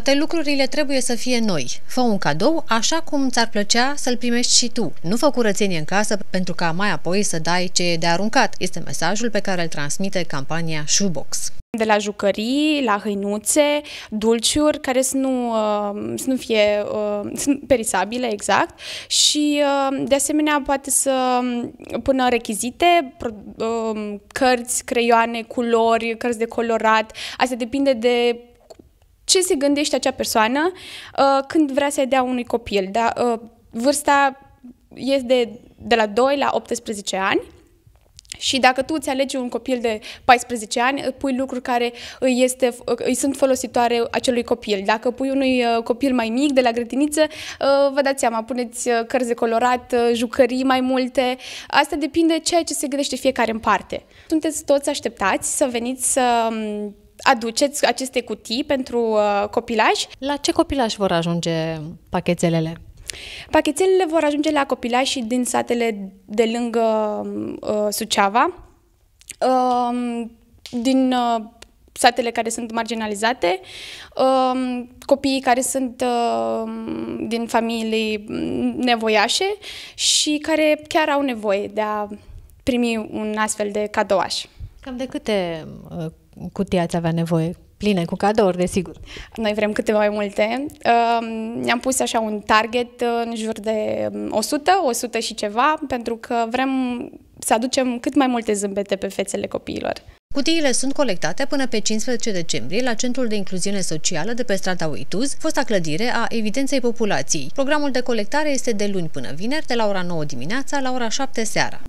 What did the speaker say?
Toate lucrurile trebuie să fie noi. Fă un cadou așa cum ți-ar plăcea să-l primești și tu. Nu fă curățenie în casă pentru ca mai apoi să dai ce e de aruncat. Este mesajul pe care îl transmite campania Shoebox de la jucării, la hăinuțe, dulciuri care să nu, uh, să nu fie uh, să nu, perisabile, exact, și uh, de asemenea poate să pună rechizite, cărți, creioane, culori, cărți de colorat, asta depinde de ce se gândește acea persoană uh, când vrea să-i dea unui copil. Da? Uh, vârsta este de, de la 2 la 18 ani. Și dacă tu îți alegi un copil de 14 ani, pui lucruri care îi, este, îi sunt folositoare acelui copil. Dacă pui unui uh, copil mai mic, de la grădiniță, uh, vă dați seama, puneți uh, cărți de colorat, jucării mai multe. Asta depinde ceea ce se gândește fiecare în parte. Sunteți toți așteptați să veniți să um, aduceți aceste cutii pentru uh, copilaj. La ce copilaj vor ajunge pachetelele? Pachetelele vor ajunge la copilașii din satele de lângă uh, Suceava, uh, din uh, satele care sunt marginalizate, uh, copiii care sunt uh, din familii nevoiașe și care chiar au nevoie de a primi un astfel de cadouaș. Cam de câte uh, cutia ați avea nevoie? Pline cu cadouri, desigur. Noi vrem câteva mai multe. Ehm, ne-am pus așa un target în jur de 100, mm, 100 și ceva, pentru că vrem să aducem cât mai multe zâmbete pe fețele copiilor. Cutiile sunt colectate până pe 15 decembrie la Centrul de Incluziune Socială de pe strada Uituz, fosta clădire a Evidenței Populației. Programul de colectare este de luni până vineri, de la ora 9 dimineața la ora 7 seara.